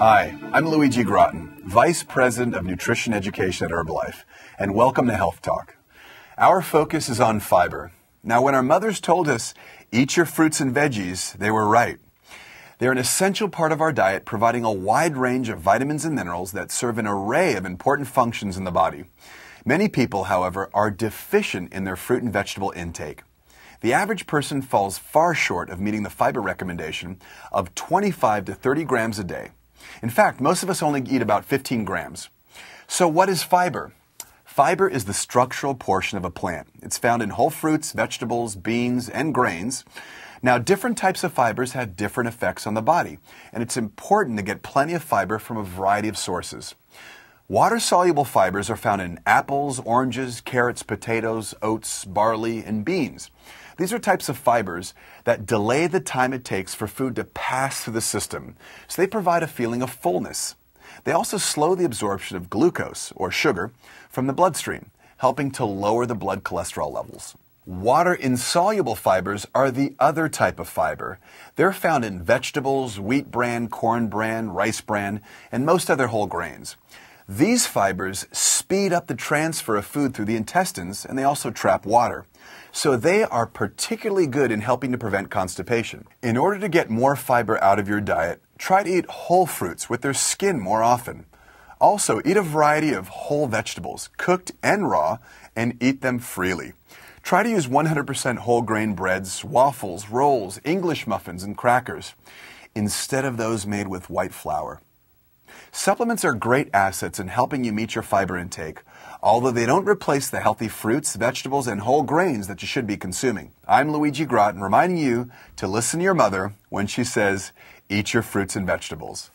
Hi, I'm Luigi Groton, Vice President of Nutrition Education at Herbalife, and welcome to Health Talk. Our focus is on fiber. Now, when our mothers told us, eat your fruits and veggies, they were right. They're an essential part of our diet, providing a wide range of vitamins and minerals that serve an array of important functions in the body. Many people, however, are deficient in their fruit and vegetable intake. The average person falls far short of meeting the fiber recommendation of 25 to 30 grams a day. In fact, most of us only eat about 15 grams. So, what is fiber? Fiber is the structural portion of a plant. It's found in whole fruits, vegetables, beans, and grains. Now, different types of fibers have different effects on the body, and it's important to get plenty of fiber from a variety of sources. Water soluble fibers are found in apples, oranges, carrots, potatoes, oats, barley, and beans. These are types of fibers that delay the time it takes for food to pass through the system, so they provide a feeling of fullness. They also slow the absorption of glucose, or sugar, from the bloodstream, helping to lower the blood cholesterol levels. Water insoluble fibers are the other type of fiber. They're found in vegetables, wheat bran, corn bran, rice bran, and most other whole grains. These fibers speed up the transfer of food through the intestines and they also trap water. So they are particularly good in helping to prevent constipation. In order to get more fiber out of your diet, try to eat whole fruits with their skin more often. Also, eat a variety of whole vegetables, cooked and raw, and eat them freely. Try to use 100% whole grain breads, waffles, rolls, English muffins, and crackers instead of those made with white flour. Supplements are great assets in helping you meet your fiber intake, although they don't replace the healthy fruits, vegetables, and whole grains that you should be consuming. I'm Luigi Groton reminding you to listen to your mother when she says, eat your fruits and vegetables.